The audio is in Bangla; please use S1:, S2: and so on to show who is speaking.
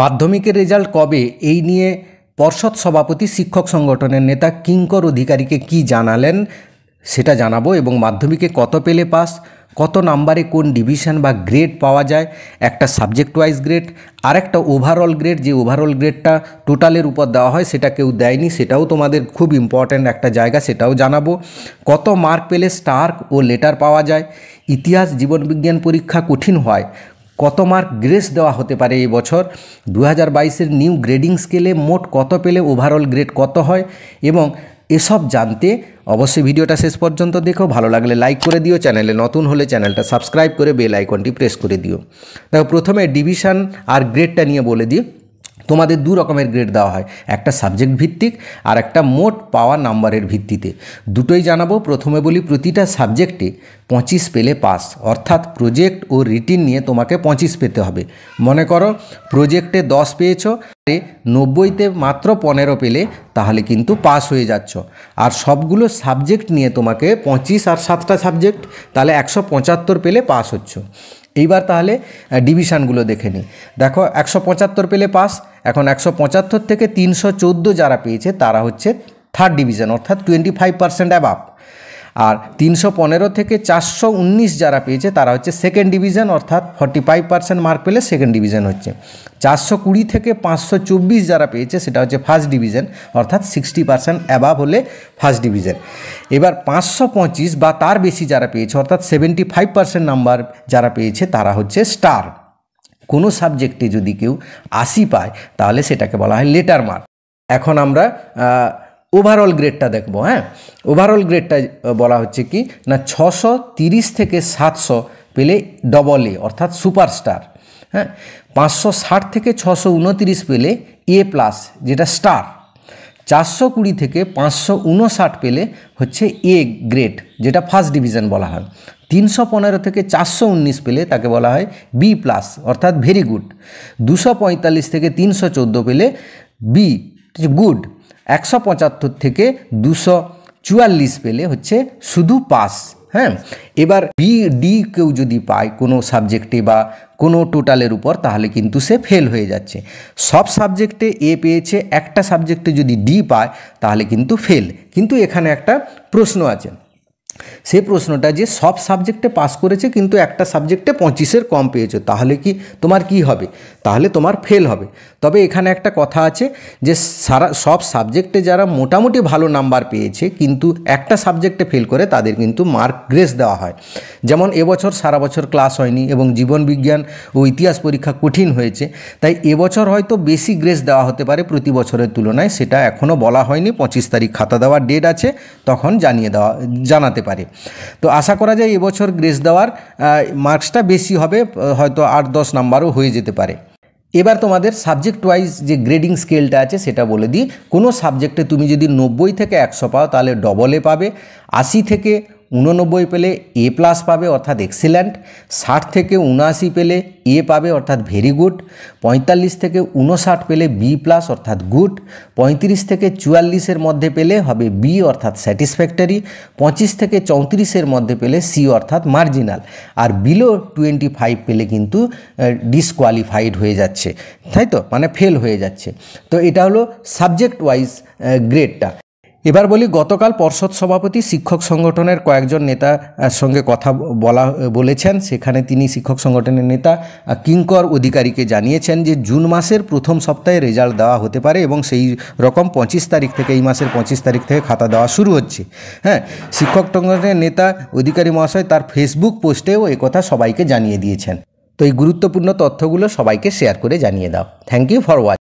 S1: মাধ্যমিকের রেজাল্ট কবে এই নিয়ে পর্ষদ সভাপতি শিক্ষক সংগঠনের নেতা কিঙ্কর অধিকারীকে কি জানালেন সেটা জানাবো এবং মাধ্যমিকে কত পেলে পাস কত নাম্বারে কোন ডিভিশন বা গ্রেড পাওয়া যায় একটা সাবজেক্ট ওয়াইজ গ্রেড আরেকটা ওভারঅল গ্রেড যে ওভারঅল গ্রেডটা টোটালের উপর দেওয়া হয় সেটা কেউ দেয়নি সেটাও তোমাদের খুব ইম্পর্ট্যান্ট একটা জায়গা সেটাও জানাবো কত মার্ক পেলে স্টার ও লেটার পাওয়া যায় ইতিহাস জীবনবিজ্ঞান পরীক্ষা কঠিন হয় কত মার্ক গ্রেস দেওয়া হতে পারে এই বছর দু হাজার বাইশের নিউ গ্রেডিং স্কেলে মোট কত পেলে ওভারঅল গ্রেড কত হয় এবং এসব জানতে অবশ্যই ভিডিওটা শেষ পর্যন্ত দেখো ভালো লাগলে লাইক করে দিও চ্যানেলে নতুন হলে চ্যানেলটা সাবস্ক্রাইব করে বেল আইকনটি প্রেস করে দিও দেখো প্রথমে ডিভিশন আর গ্রেডটা নিয়ে বলে দিই তোমাদের দু রকমের গ্রেড দেওয়া হয় একটা সাবজেক্ট ভিত্তিক আর একটা মোট পাওয়া নাম্বারের ভিত্তিতে দুটোই জানাবো প্রথমে বলি প্রতিটা সাবজেক্টে পঁচিশ পেলে পাস অর্থাৎ প্রজেক্ট ও রিটিন নিয়ে তোমাকে পঁচিশ পেতে হবে মনে করো প্রজেক্টে দশ পেয়েছো নব্বইতে মাত্র পনেরো পেলে তাহলে কিন্তু পাস হয়ে যাচ্ছ আর সবগুলো সাবজেক্ট নিয়ে তোমাকে পঁচিশ আর সাতটা সাবজেক্ট তাহলে একশো পঁচাত্তর পেলে পাস হচ্ছ এইবার তাহলে ডিভিশানগুলো দেখে নিই দেখো একশো পঁচাত্তর পেলে পাস এখন একশো পঁচাত্তর থেকে তিনশো যারা পেয়েছে তারা হচ্ছে থার্ড ডিভিশন অর্থাৎ টোয়েন্টি ফাইভ পার্সেন্ট অ্যাবাভ আর তিনশো পনেরো থেকে চারশো উনিশ যারা পেয়েছে তারা হচ্ছে সেকেন্ড ডিভিশন অর্থাৎ ফর্টি ফাইভ পার্সেন্ট মার্ক পেলে সেকেন্ড ডিভিশন হচ্ছে চারশো কুড়ি থেকে পাঁচশো চব্বিশ যারা পেয়েছে সেটা হচ্ছে ফার্স্ট ডিভিশন অর্থাৎ সিক্সটি পার্সেন্ট অ্যাভাব হলে ফার্স্ট ডিভিশন এবার পাঁচশো পঁচিশ বা তার বেশি যারা পেয়েছে অর্থাৎ সেভেন্টি ফাইভ পার্সেন্ট নাম্বার যারা পেয়েছে তারা হচ্ছে স্টার কোনো সাবজেক্টে যদি কেউ আশি পায় তাহলে সেটাকে বলা হয় লেটার মার্ক এখন আমরা ওভারঅল গ্রেডটা দেখবো হ্যাঁ ওভারঅল গ্রেডটা বলা হচ্ছে কি না ছশো তিরিশ থেকে সাতশো পেলে ডবল এ অর্থাৎ সুপারস্টার হ্যাঁ পাঁচশো ষাট থেকে ছশো উনতিরিশ পেলে এ প্লাস যেটা স্টার চারশো কুড়ি থেকে পাঁচশো উনষাট পেলে হচ্ছে এ গ্রেড যেটা ফার্স্ট ডিভিশন বলা হয় তিনশো পনেরো থেকে চারশো উনিশ পেলে তাকে বলা হয় বি প্লাস অর্থাৎ ভেরি গুড দুশো পঁয়তাল্লিশ থেকে তিনশো চোদ্দো পেলে বি গুড একশো পঁচাত্তর থেকে দুশো চুয়াল্লিশ পেলে হচ্ছে শুধু পাস হ্যাঁ এবার বি ডি কেউ যদি পায় কোনো সাবজেক্টে বা কোনো টোটালের উপর তাহলে কিন্তু সে ফেল হয়ে যাচ্ছে সব সাবজেক্টে এ পেয়েছে একটা সাবজেক্টে যদি ডি পায় তাহলে কিন্তু ফেল কিন্তু এখানে একটা প্রশ্ন আছে সে প্রশ্নটা যে সব সাবজেক্টে পাস করেছে কিন্তু একটা সাবজেক্টে পঁচিশের কম পেয়েছো তাহলে কি তোমার কি হবে তাহলে তোমার ফেল হবে তবে এখানে একটা কথা আছে যে সারা সব সাবজেক্টে যারা মোটামুটি ভালো নাম্বার পেয়েছে কিন্তু একটা সাবজেক্টে ফেল করে তাদের কিন্তু মার্ক গ্রেস দেওয়া হয় যেমন এবছর সারা বছর ক্লাস হয়নি এবং জীবন বিজ্ঞান ও ইতিহাস পরীক্ষা কঠিন হয়েছে তাই এবছর হয়তো বেশি গ্রেস দেওয়া হতে পারে প্রতি বছরের তুলনায় সেটা এখনও বলা হয়নি পঁচিশ তারিখ খাতা দেওয়ার ডেট আছে তখন জানিয়ে দেওয়া জানাতে পারে তো আশা করা যায় এবছর গ্রেস দেওয়ার মার্কসটা বেশি হবে হয়তো আট দশ নাম্বারও হয়ে যেতে পারে এবার তোমাদের সাবজেক্ট ওয়াইজ যে গ্রেডিং স্কেলটা আছে সেটা বলে দিই কোনো সাবজেক্টে তুমি যদি নব্বই থেকে একশো পাও তাহলে ডবলে পাবে আশি থেকে উননব্বই পেলে এ প্লাস পাবে অর্থাৎ এক্সিলেন্ট ষাট থেকে উনআশি পেলে এ পাবে অর্থাৎ ভেরি গুড পঁয়তাল্লিশ থেকে উনষাট পেলে বি প্লাস অর্থাৎ গুড পঁয়ত্রিশ থেকে চুয়াল্লিশের মধ্যে পেলে হবে বি অর্থাৎ স্যাটিসফ্যাক্টরি পঁচিশ থেকে চৌত্রিশের মধ্যে পেলে সি অর্থাৎ মার্জিনাল আর বিলো টোয়েন্টি ফাইভ পেলে কিন্তু ডিসকোয়ালিফাইড হয়ে যাচ্ছে তাই তো মানে ফেল হয়ে যাচ্ছে তো এটা হলো সাবজেক্ট ওয়াইজ গ্রেডটা এবার বলি গতকাল পর্ষদ সভাপতি শিক্ষক সংগঠনের কয়েকজন নেতা সঙ্গে কথা বলা বলেছেন সেখানে তিনি শিক্ষক সংগঠনের নেতা কিঙ্কর অধিকারীকে জানিয়েছেন যে জুন মাসের প্রথম সপ্তাহে রেজাল্ট দেওয়া হতে পারে এবং সেই রকম পঁচিশ তারিখ থেকে এই মাসের পঁচিশ তারিখ থেকে খাতা দেওয়া শুরু হচ্ছে হ্যাঁ শিক্ষক সংগঠনের নেতা অধিকারী মহাশয় তার ফেসবুক পোস্টেও কথা সবাইকে জানিয়ে দিয়েছেন তো এই গুরুত্বপূর্ণ তথ্যগুলো সবাইকে শেয়ার করে জানিয়ে দাও থ্যাংক ইউ ফর ওয়াচ